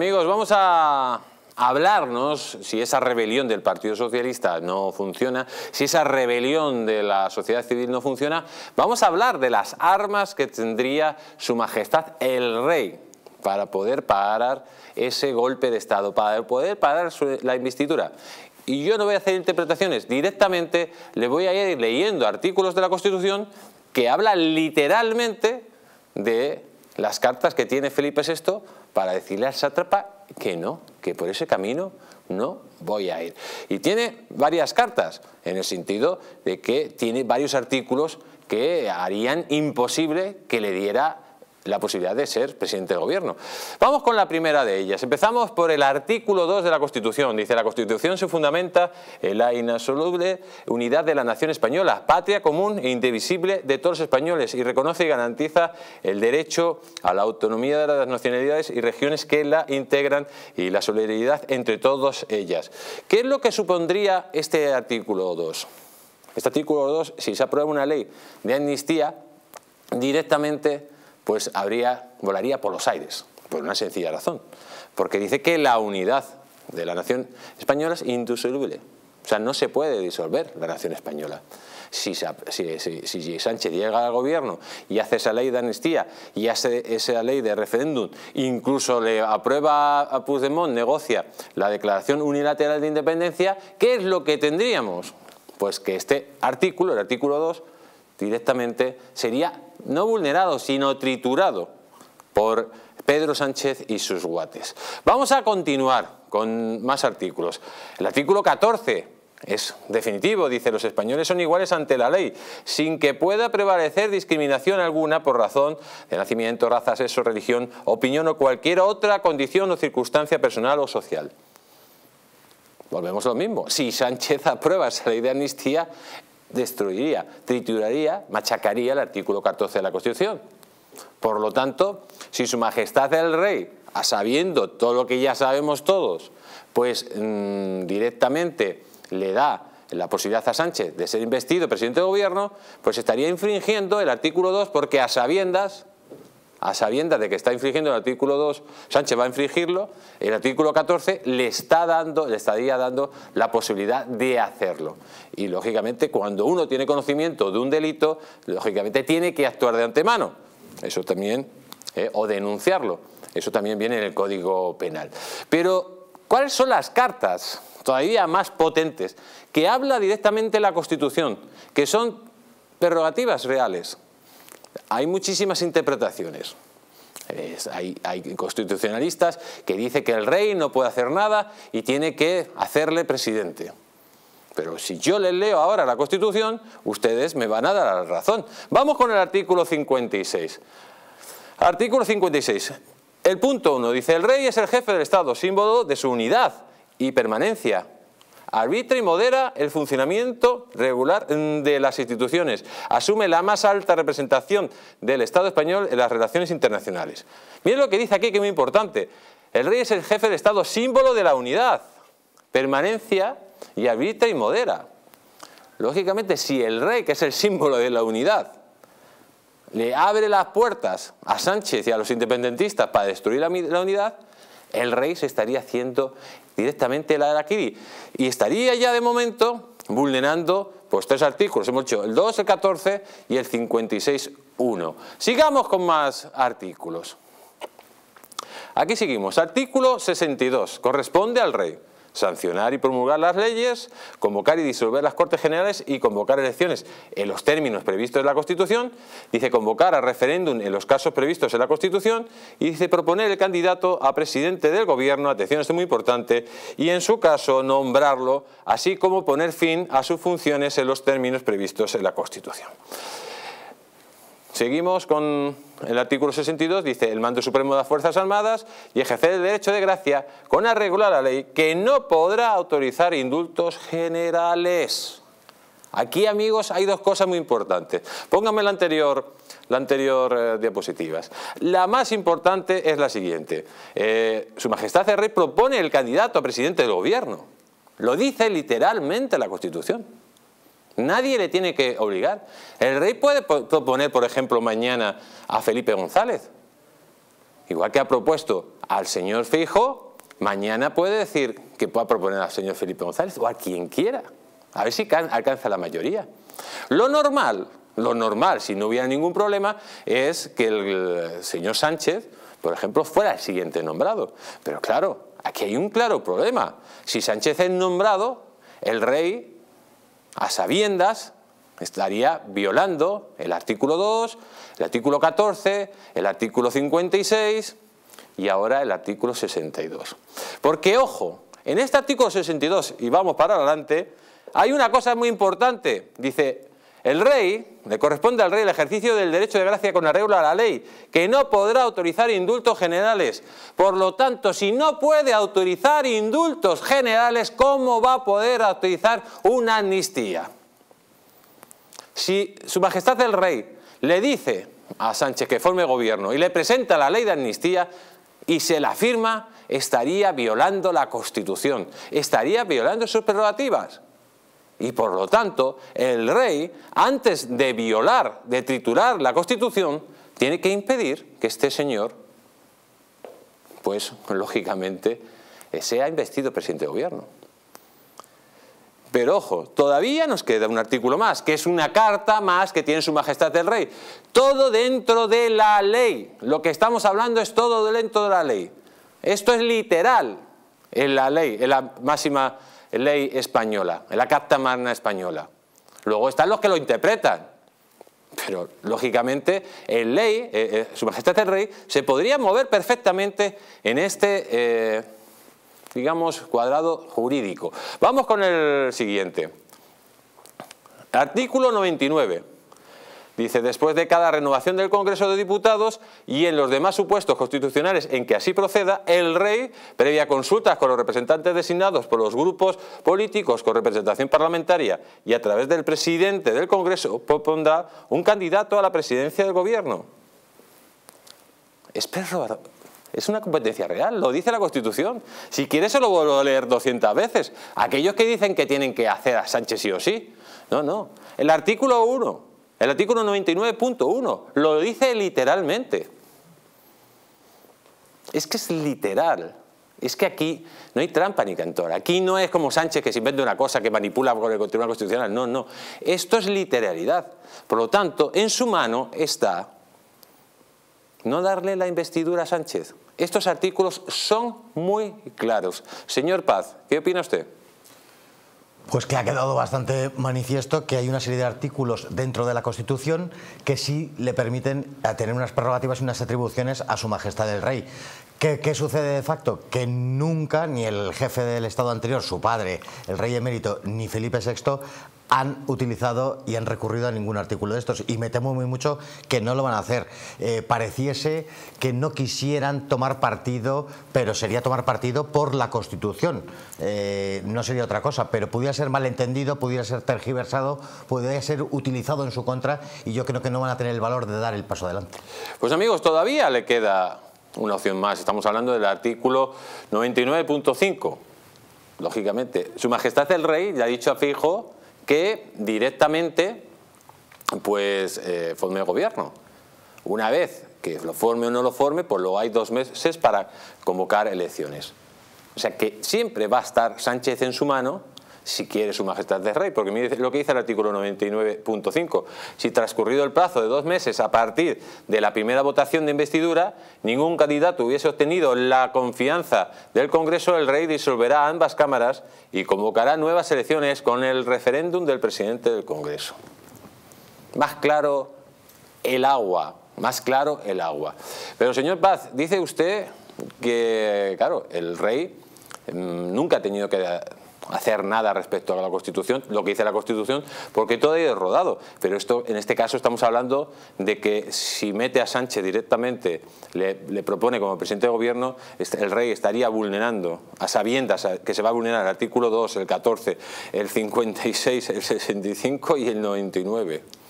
Amigos, vamos a hablarnos si esa rebelión del Partido Socialista no funciona, si esa rebelión de la sociedad civil no funciona, vamos a hablar de las armas que tendría su majestad el rey para poder parar ese golpe de Estado, para poder parar la investidura. Y yo no voy a hacer interpretaciones, directamente le voy a ir leyendo artículos de la Constitución que hablan literalmente de las cartas que tiene Felipe VI para decirle al sátrapa que no, que por ese camino no voy a ir. Y tiene varias cartas, en el sentido de que tiene varios artículos que harían imposible que le diera la posibilidad de ser presidente del gobierno. Vamos con la primera de ellas. Empezamos por el artículo 2 de la Constitución. Dice, la Constitución se fundamenta en la inasoluble unidad de la nación española, patria común e indivisible de todos los españoles y reconoce y garantiza el derecho a la autonomía de las nacionalidades y regiones que la integran y la solidaridad entre todas ellas. ¿Qué es lo que supondría este artículo 2? Este artículo 2, si se aprueba una ley de amnistía, directamente pues habría, volaría por los aires, por una sencilla razón, porque dice que la unidad de la nación española es indisoluble, o sea, no se puede disolver la nación española. Si, Sánchez llega al gobierno y hace esa ley de amnistía y hace esa ley de referéndum, incluso le aprueba a Puigdemont, negocia la declaración unilateral de independencia, ¿qué es lo que tendríamos? Pues que este artículo, el artículo 2, directamente, sería no vulnerado, sino triturado por Pedro Sánchez y sus guates. Vamos a continuar con más artículos. El artículo 14 es definitivo, dice, los españoles son iguales ante la ley, sin que pueda prevalecer discriminación alguna por razón de nacimiento, raza, sexo, religión, opinión o cualquier otra condición o circunstancia personal o social. Volvemos a lo mismo, si Sánchez aprueba esa ley de amnistía, destruiría, trituraría, machacaría el artículo 14 de la Constitución. Por lo tanto, si su majestad el rey, a sabiendo todo lo que ya sabemos todos, pues mm, directamente le da la posibilidad a Sánchez de ser investido presidente de gobierno, pues estaría infringiendo el artículo 2 porque a sabiendas a sabiendas de que está infringiendo el artículo 2, Sánchez va a infringirlo, el artículo 14 le está dando, le estaría dando la posibilidad de hacerlo. Y lógicamente cuando uno tiene conocimiento de un delito, lógicamente tiene que actuar de antemano. Eso también, eh, o denunciarlo. Eso también viene en el Código Penal. Pero, ¿cuáles son las cartas todavía más potentes que habla directamente la Constitución, que son prerrogativas reales? Hay muchísimas interpretaciones. hay, constitucionalistas que dice que el rey no puede hacer nada y tiene que hacerle presidente. Pero si yo les leo ahora la Constitución, ustedes me van a dar la razón. Vamos con el artículo 56. Artículo 56. El punto 1 dice, el rey es el jefe del Estado, símbolo de su unidad y permanencia. Arbitra y modera el funcionamiento regular mm, de las instituciones. Asume la más alta representación del Estado español en las relaciones internacionales. Miren lo que dice aquí, que es muy importante. El rey es el jefe de Estado, símbolo de la unidad, permanencia y habita y modera. Lógicamente, si el rey, que es el símbolo de la unidad, le abre las puertas a Sánchez y a los independentistas para destruir la unidad, el rey se estaría haciendo directamente la Araquiri y estaría ya de momento vulnerando pues tres artículos, hemos hecho el 2, el 14 y el 56, 1. Sigamos con más artículos. Aquí seguimos, artículo 62, corresponde al rey sancionar y promulgar las leyes, convocar y disolver las Cortes Generales y convocar elecciones en los términos previstos en la Constitución, dice convocar a referéndum en los casos previstos en la Constitución y dice proponer el candidato a presidente del gobierno, atención, esto es muy importante, y en su caso nombrarlo, así como poner fin a sus funciones en los términos previstos en la Constitución. Seguimos con el artículo 62, dice el mando supremo de las Fuerzas Armadas y ejercer el derecho de gracia con arreglo a la ley que no podrá autorizar indultos generales. Aquí, amigos, hay dos cosas muy importantes. Pónganme la anterior, la anterior eh, diapositivas. La más importante es la siguiente. Eh, Su Majestad el Rey propone el candidato a presidente del gobierno. Lo dice literalmente la Constitución. Nadie le tiene que obligar. El rey puede proponer, por ejemplo, mañana a Felipe González. Igual que ha propuesto al señor Fijo, mañana puede decir que pueda proponer al señor Felipe González o a quien quiera. A ver si alcanza la mayoría. Lo normal, lo normal, si no hubiera ningún problema, es que el señor Sánchez, por ejemplo, fuera el siguiente nombrado. Pero claro, aquí hay un claro problema. Si Sánchez es nombrado, el rey a sabiendas estaría violando el artículo 2, el artículo 14, el artículo 56 y ahora el artículo 62. Porque, ojo, en este artículo 62, y vamos para adelante, hay una cosa muy importante. Dice, el rey, le corresponde al rey el ejercicio del derecho de gracia con arreglo a la ley, que no podrá autorizar indultos generales. Por lo tanto, si no puede autorizar indultos generales, ¿cómo va a poder autorizar una amnistía? Si su majestad el rey le dice a Sánchez que forme gobierno y le presenta la ley de amnistía y se la firma, estaría violando la Constitución, estaría violando sus prerrogativas. Y por lo tanto, el rey, antes de violar, de triturar la Constitución, tiene que impedir que este señor, pues lógicamente, eh, sea investido presidente de gobierno. Pero ojo, todavía nos queda un artículo más, que es una carta más que tiene su majestad el rey. Todo dentro de la ley. Lo que estamos hablando es todo dentro de la ley. Esto es literal en la ley, en la máxima ley española, en la Carta Magna española. Luego están los que lo interpretan. Pero, lógicamente, en ley, eh, eh, Su Majestad el Rey, se podría mover perfectamente en este, eh, digamos, cuadrado jurídico. Vamos con el siguiente. Artículo 99. Dice, después de cada renovación del Congreso de Diputados y en los demás supuestos constitucionales en que así proceda, el Rey, previa consultas con los representantes designados por los grupos políticos con representación parlamentaria y a través del presidente del Congreso, propondrá un candidato a la presidencia del Gobierno. Es es una competencia real, lo dice la Constitución. Si quieres se lo vuelvo a leer 200 veces. Aquellos que dicen que tienen que hacer a Sánchez sí o sí. No, no. El artículo 1 el artículo 99.1 lo dice literalmente. Es que es literal. Es que aquí no hay trampa ni cantora. Aquí no es como Sánchez que se inventa una cosa que manipula con el Tribunal Constitucional. No, no. Esto es literalidad. Por lo tanto, en su mano está no darle la investidura a Sánchez. Estos artículos son muy claros. Señor Paz, ¿qué opina usted? Pues que ha quedado bastante manifiesto que hay una serie de artículos dentro de la Constitución que sí le permiten eh, tener unas prerrogativas y unas atribuciones a su majestad el rey. ¿Qué, sucede de facto? Que nunca ni el jefe del Estado anterior, su padre, el rey emérito, ni Felipe VI han utilizado y han recurrido a ningún artículo de estos y me temo muy mucho que no lo van a hacer. Eh, pareciese que no quisieran tomar partido, pero sería tomar partido por la Constitución. Eh, no sería otra cosa, pero pudiera ser malentendido, pudiera ser tergiversado, pudiera ser utilizado en su contra y yo creo que no van a tener el valor de dar el paso adelante. Pues amigos, todavía le queda una opción más. Estamos hablando del artículo 99.5. Lógicamente, Su Majestad el Rey ya ha dicho a Fijo que directamente pues eh, forme el gobierno. Una vez que lo forme o no lo forme, pues luego hay dos meses para convocar elecciones. O sea que siempre va a estar Sánchez en su mano si quiere su majestad de rey, porque mire lo que dice el artículo 99.5, si transcurrido el plazo de dos meses a partir de la primera votación de investidura, ningún candidato hubiese obtenido la confianza del Congreso, el rey disolverá ambas cámaras y convocará nuevas elecciones con el referéndum del presidente del Congreso. Más claro el agua, más claro el agua. Pero señor Paz, dice usted que, claro, el rey mm, nunca ha tenido que hacer nada respecto a la Constitución, lo que dice la Constitución, porque todo ha ido rodado. Pero esto, en este caso estamos hablando de que si mete a Sánchez directamente, le, le propone como presidente de gobierno, este, el rey estaría vulnerando, a sabiendas que se va a vulnerar el artículo 2, el 14, el 56, el 65 y el 99.